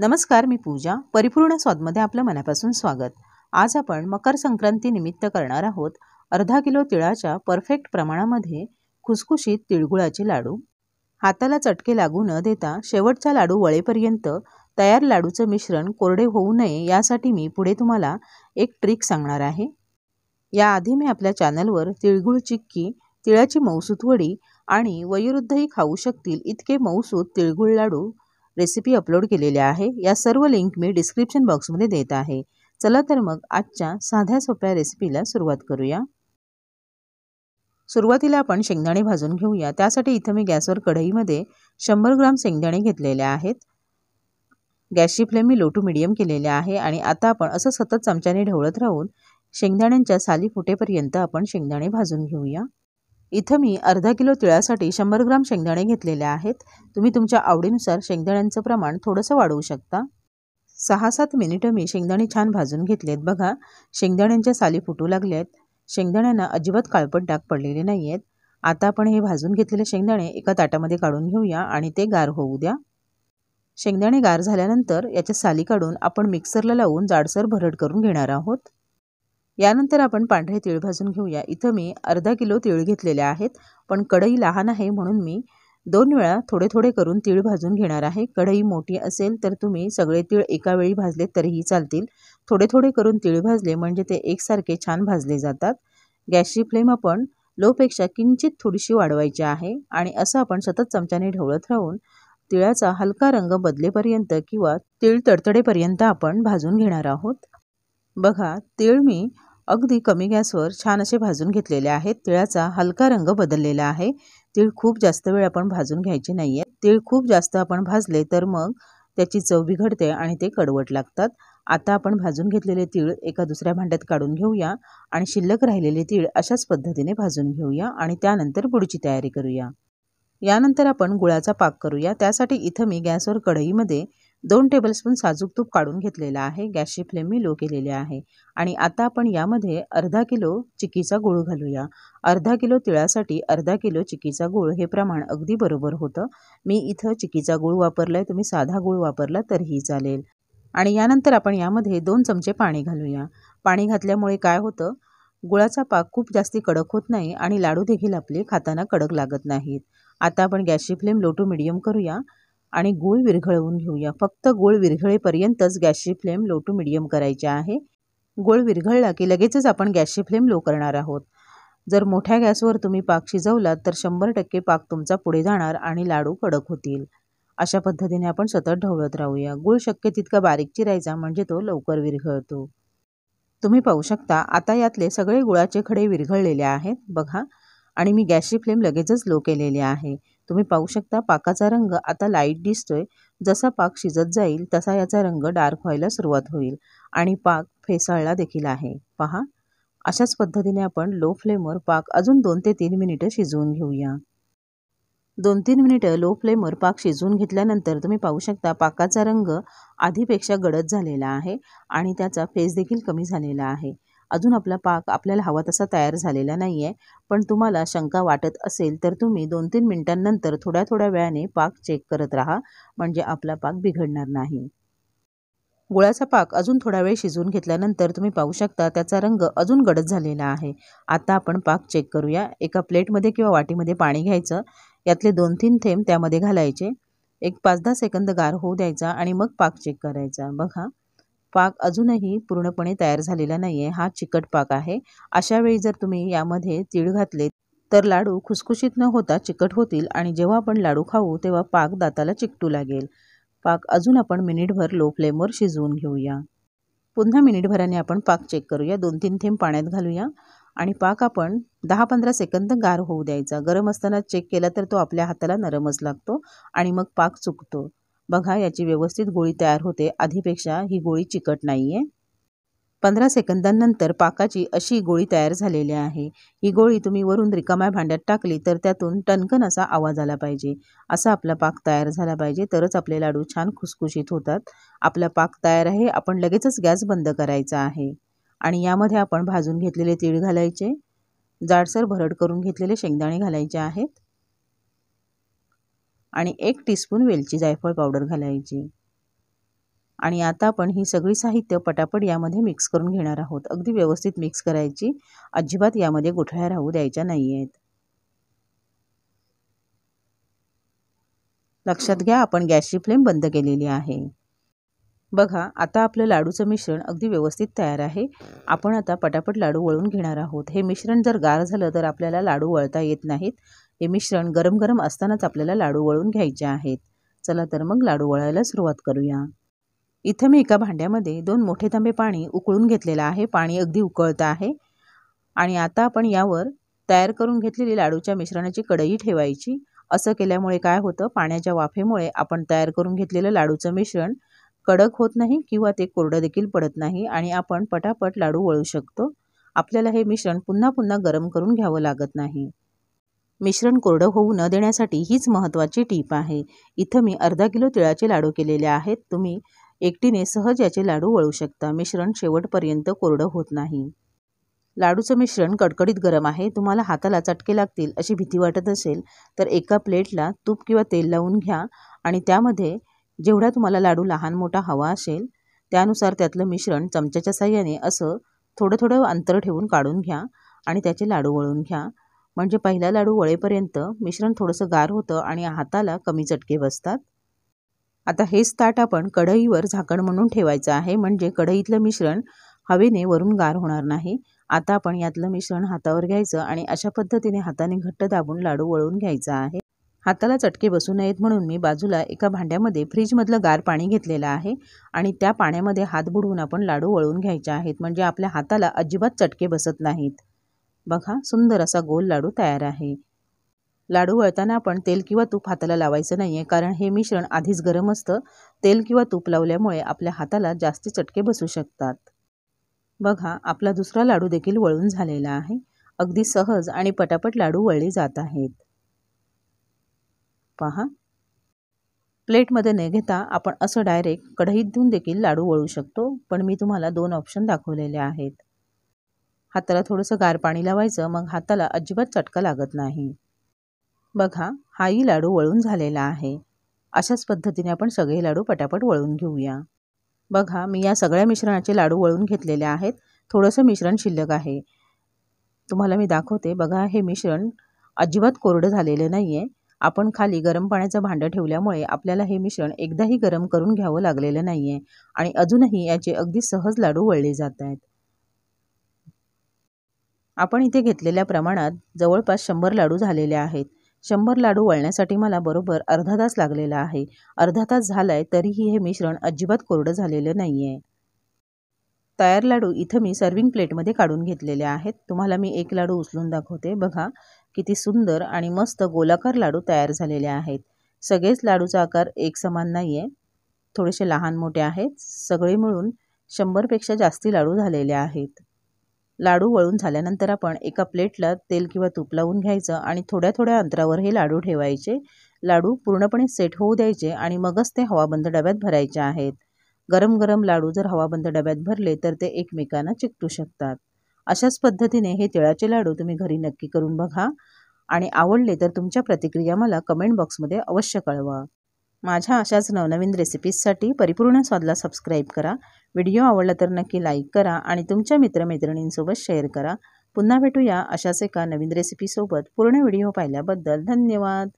नमस्कार मी पूजा परिपूर्ण स्वादमध्ये आपलं मनापासून स्वागत आज आपण मकर संक्रांती निमित्त करणार आहोत अर्धा किलो तिळाच्या परफेक्ट प्रमाणामध्ये खुसखुशीत तिळगुळाचे लाडू हाताला चटके लागू न देता शेवटचा लाडू वळेपर्यंत तयार लाडूचं मिश्रण कोरडे होऊ नये यासाठी मी पुढे तुम्हाला एक ट्रिक सांगणार आहे याआधी मी आपल्या चॅनलवर तिळगुळ चिक्की तिळाची मौसूत वडी आणि वयोवृद्धही खाऊ शकतील इतके मौसूत तिळगुळ लाडू रेसिपी अपलोड केलेल्या आहे या सर्व लिंक मी डिस्क्रिप्शन बॉक्समध्ये देत आहे चला तर मग आजच्या साध्या सोप्या रेसिपीला सुरुवात करूया सुरुवातीला आपण शेंगदाणे भाजून घेऊया त्यासाठी इथं मी गॅसवर कढईमध्ये शंभर ग्राम शेंगदाणे घेतलेल्या आहेत गॅसची फ्लेम मी लो टू मिडियम केलेली आहे आणि आता आपण असं सतत चमच्याने ढवळत राहून शेंगदाण्यांच्या साली फुटेपर्यंत आपण शेंगदाणे भाजून घेऊया इथं मी अर्धा किलो तिळासाठी शंभर ग्राम शेंगदाणे घेतलेले आहेत तुम्ही तुमच्या आवडीनुसार शेंगदाण्यांचं प्रमाण थोडंसं वाढवू शकता सहा सात मिनिटं मी शेंगदाणे छान भाजून घेतलेत बघा शेंगदाण्यांच्या साली फुटू लागल्यात शेंगदाण्यांना अजिबात काळपट डाग पडलेले नाही आहेत आता आपण हे भाजून घेतलेले शेंगदाणे एका ताटामध्ये काढून घेऊया आणि ते गार होऊ द्या शेंगदाणे गार झाल्यानंतर याच्या साली काढून आपण मिक्सरला लावून जाडसर भरड करून घेणार आहोत यानंतर आपण पांढरे तीळ भाजून घेऊया इथं मी अर्धा किलो तीळ घेतलेले आहेत पण कढई लहान आहे म्हणून मी दोन वेळा थोडे थोडे करून तीळ भाजून घेणार आहे कढई मोठी असेल तर तुम्ही सगळे तीळ एका वेळी भाजले तरीही चालतील थोडे थोडे करून तीळ भाजले म्हणजे ते एकसारखे छान भाजले जातात गॅसची फ्लेम आपण लोपेक्षा किंचित थोडीशी वाढवायची आहे आणि असं आपण सतत चमच्याने ढवळत राहून तिळाचा हलका रंग बदलेपर्यंत किंवा तीळ तडतडेपर्यंत आपण भाजून घेणार आहोत बघा तीळ मी अगदी कमी गॅसवर छान असे भाजून घेतलेले आहेत तिळाचा हलका रंग बदललेला आहे तीळ खूप जास्त वेळ आपण भाजून घ्यायचे नाही आहे तीळ खूप जास्त आपण भाजले तर मग त्याची चव बिघडते आणि ते कडवट लागतात आता आपण भाजून घेतलेले तीळ एका दुसऱ्या भांड्यात काढून घेऊया आणि शिल्लक राहिलेले तीळ अशाच पद्धतीने भाजून घेऊया आणि त्यानंतर बुडची तयारी करूया यानंतर आपण गुळाचा पाक करूया त्यासाठी इथं मी गॅसवर कढईमध्ये दोन टेबलस्पून साजूक तूप काढून घेतलेला आहे गॅसची फ्लेम मी लो केलेली आहे आणि आता आपण यामध्ये अर्धा किलो चिकीचा गुळ घालूया अर्धा किलो तिळासाठी अर्धा किलो चिकीचा गुळ हे प्रमाण अगदी बरोबर होतं मी इथं चिकीचा गुळ वापरलाय तुम्ही साधा गुळ वापरला तरीही चालेल आणि यानंतर आपण यामध्ये दोन चमचे पाणी घालूया पाणी घातल्यामुळे काय होतं गुळाचा पाक खूप जास्ती कडक होत नाही आणि लाडू देखील आपले खाताना कडक लागत नाहीत आता आपण गॅसची फ्लेम लो टू मिडियम करूया आणि गूळ विरघळवून घेऊया फक्त गूळ विरघळेपर्यंतच गॅसची फ्लेम लो टू मिडियम करायची आहे गूळ विरघळला की लगेचच आपण गॅसची फ्लेम लो करणार आहोत जर मोठ्या गॅसवर तुम्ही पाक शिजवलात तर शंभर टक्के पाक तुमचा पुढे जाणार आणि लाडू कडक होतील अशा पद्धतीने आपण सतत ढवळत राहूया गूळ शक्य तितका बारीक चिरायचा म्हणजे तो लवकर विरघळतो तुम्ही पाहू शकता आता यातले सगळे गुळाचे खडे विरघळलेले आहेत बघा आणि मी गॅसची फ्लेम लगेचच लो केलेली आहे तुम्ही पाहू शकता पाकाचा रंग आता लाईट दिसतोय जसा पाक शिजत जाईल तसा याचा रंग डार्क व्हायला सुरुवात होईल आणि पाक फेसाळला देखील आहे पहा अशाच पद्धतीने आपण लो फ्लेमवर पाक अजून दोन ते तीन मिनिटं शिजवून घेऊया दोन तीन मिनिटं लो फ्लेमवर पाक शिजवून घेतल्यानंतर तुम्ही पाहू शकता पाकाचा रंग आधीपेक्षा गडद झालेला आहे आणि त्याचा फेस देखील कमी झालेला आहे अजून आपला पाक आपल्याला हवा तसा तयार झालेला नाही आहे पण तुम्हाला शंका वाटत असेल तर तुम्ही दोन तीन मिनटांनंतर थोड्या थोड्या वेळाने पाक चेक करत राहा म्हणजे आपला पाक बिघडणार नाही गुळाचा पाक अजून थोडा वेळ शिजवून घेतल्यानंतर तुम्ही पाहू शकता त्याचा रंग अजून गडद झालेला आहे आता आपण पाक चेक करूया एका प्लेटमध्ये किंवा वाटीमध्ये पाणी घ्यायचं यातले दोन तीन थेंब त्यामध्ये घालायचे एक पाच दहा सेकंद गार होऊ द्यायचा आणि मग पाक चेक करायचा बघा पाक अजूनही पूर्णपणे तयार झालेला नाही आहे हा चिकट पाक आहे अशा वेळी जर तुम्ही यामध्ये तीळ घातले तर लाडू खुसखुशीत न होता चिकट होतील आणि जेव्हा आपण लाडू खाऊ तेव्हा पाक दाताला चिकटू लागेल पाक अजून आपण मिनिटभर लो फ्लेमवर शिजवून घेऊया पुन्हा मिनिटभराने आपण पाक चेक करूया दोन तीन थेंब पाण्यात घालूया आणि पाक आपण दहा पंधरा सेकंद गार होऊ द्यायचा गरम असताना चेक केला तर तो आपल्या हाताला नरमच लागतो आणि मग पाक चुकतो बघा याची व्यवस्थित गोळी तयार होते आधीपेक्षा ही गोळी चिकट नाही आहे पंधरा सेकंदांनंतर पाकाची अशी गोळी तयार झालेली आहे ही गोळी तुम्ही वरून रिकाम्या भांड्यात टाकली तर त्यातून टणकन असा आवाज आला पाहिजे असा आपला पाक तयार झाला पाहिजे तरच आपले लाडू छान खुसखुशीत होतात आपला पाक तयार आहे आपण लगेचच गॅस बंद करायचा आहे आणि यामध्ये आपण भाजून घेतलेले तीळ घालायचे जाडसर भरड करून घेतलेले शेंगदाणे घालायचे आहेत आणि एक टीस्पून वेलची जायफळ पावडर घालायची आणि आता आपण ही सगळी साहित्य पटापट यामध्ये मिक्स करून घेणार आहोत अगदी व्यवस्थित मिक्स करायची अजिबात यामध्ये गुठळ्या राहू द्यायच्या नाही आहेत लक्षात घ्या आपण गॅसची फ्लेम बंद केलेली आहे बघा आता आपलं लाडूचं मिश्रण अगदी व्यवस्थित तयार आहे आपण आता पटापट लाडू वळून घेणार आहोत हे मिश्रण जर गार झालं तर आपल्याला लाडू वळता येत नाहीत हे मिश्रण गरम गरम असतानाच आपल्याला लाडू वळून घ्यायचे आहेत चला तर मग लाडू वळायला सुरुवात करूया इथं मी एका भांड्यामध्ये दोन मोठे तांबे पाणी उकळून घेतलेलं आहे पाणी अगदी उकळतं आहे आणि आता आपण यावर तयार करून घेतलेली लाडूच्या मिश्रणाची कढई ठेवायची असं केल्यामुळे काय होतं पाण्याच्या वाफेमुळे आपण तयार करून घेतलेलं लाडूचं मिश्रण कडक होत नाही किंवा ते कोरडं देखील पडत नाही आणि आपण पटापट लाडू वळू शकतो आपल्याला हे मिश्रण पुन्हा पुन्हा गरम करून घ्यावं लागत नाही मिश्रण कोरडं होऊ न देण्यासाठी हीच महत्त्वाची टीप आहे इथं मी अर्धा किलो तिळाचे लाडू केलेले आहेत तुम्ही एकटीने सहज याचे लाडू वळू शकता मिश्रण शेवटपर्यंत कोरडं होत नाही लाडूचं मिश्रण कडकडीत गरम आहे तुम्हाला हाताला चटके लागतील अशी भीती वाटत असेल तर एका प्लेटला तूप किंवा तेल लावून घ्या आणि त्यामध्ये जेवढा तुम्हाला लाडू लहान मोठा हवा असेल त्यानुसार त्यातलं मिश्रण चमच्याच्या साह्याने असं थोडं थोडं अंतर ठेवून काढून घ्या आणि त्याचे लाडू वळून घ्या म्हणजे पहिला लाडू वळेपर्यंत मिश्रण थोडंसं गार होतं आणि हाताला कमी चटके बसतात आता हेच ताट आपण कढईवर झाकण म्हणून ठेवायचं आहे म्हणजे कढईतलं मिश्रण हवेने वरून गार होणार नाही आता आपण यातलं मिश्रण हातावर घ्यायचं आणि अशा पद्धतीने हाताने घट्ट दाबून लाडू वळून घ्यायचा आहे हाताला चटके बसू नयेत म्हणून मी बाजूला एका भांड्यामध्ये फ्रीजमधलं गार पाणी घेतलेलं आहे आणि त्या पाण्यामध्ये हात बुडवून आपण लाडू वळून घ्यायचे आहेत म्हणजे आपल्या हाताला अजिबात चटके बसत नाहीत बघा सुंदर असा गोल लाडू तयार आहे लाडू वळताना आपण तेल किंवा तूप हाताला लावायचं नाही आहे कारण हे मिश्रण आधीच गरम असतं तेल किंवा तूप लावल्यामुळे आपल्या हाताला जास्त चटके बसू शकतात बघा आपला दुसरा लाडू देखील वळून झालेला आहे अगदी सहज आणि पटापट लाडू वळले जात आहेत पहा प्लेटमध्ये न घेता आपण असं डायरेक्ट कढईत देऊन देखील लाडू वळू शकतो पण मी तुम्हाला दोन ऑप्शन दाखवलेले आहेत हाताला थोडंसं गार पाणी लावायचं मग हाताला अजिबात चटका लागत नाही बघा हाही लाडू वळून झालेला आहे अशाच पद्धतीने आपण सगळे लाडू पटापट वळून घेऊया बघा मी या सगळ्या मिश्रणाचे लाडू वळून घेतलेले आहेत थोडंसं मिश्रण शिल्लक आहे तुम्हाला मी दाखवते बघा हे मिश्रण अजिबात कोरडं झालेलं नाही आहे आपण खाली गरम पाण्याचं भांडं ठेवल्यामुळे आपल्याला हे मिश्रण एकदाही गरम करून घ्यावं लागलेलं नाही आणि अजूनही याचे अगदी सहज लाडू वळले जात आहेत आपण इथे घेतलेल्या प्रमाणात जवळपास शंभर लाडू झालेले आहेत शंभर लाडू वळण्यासाठी मला बरोबर अर्धा तास लागलेला आहे अर्धा तास झालाय तरीही हे मिश्रण अजिबात कोरडं झालेलं नाही आहे तयार लाडू इथं मी सर्विंग प्लेटमध्ये काढून घेतलेले आहेत तुम्हाला मी एक लाडू उचलून दाखवते बघा किती सुंदर आणि मस्त गोलाकार लाडू तयार झालेले आहेत सगळेच लाडूचा आकार एक समान नाही आहे थोडेसे लहान मोठे आहेत सगळे मिळून शंभरपेक्षा जास्ती लाडू झालेले आहेत लाडू वळून झाल्यानंतर आपण एका प्लेटला तेल किंवा तूप लावून घ्यायचं आणि थोड्या थोड्या अंतरावर हे लाडू ठेवायचे लाडू पूर्णपणे सेट होऊ द्यायचे आणि मगच ते हवाबंद डब्यात भरायचे आहेत गरम गरम लाडू जर हवाबंद डब्यात भरले तर ते एकमेकांना चिकटू शकतात अशाच पद्धतीने हे तिळाचे लाडू तुम्ही घरी नक्की करून बघा आणि आवडले तर तुमच्या प्रतिक्रिया मला कमेंट बॉक्समध्ये अवश्य कळवा माझ्या अशाच नवनवीन रेसिपीजसाठी परिपूर्ण स्वादला सबस्क्राईब करा व्हिडिओ आवडला तर नक्की लाईक करा आणि तुमच्या मित्रमैत्रिणींसोबत शेअर करा पुन्हा भेटूया अशाच एका नवीन रेसिपीसोबत पूर्ण व्हिडिओ पाहिल्याबद्दल धन्यवाद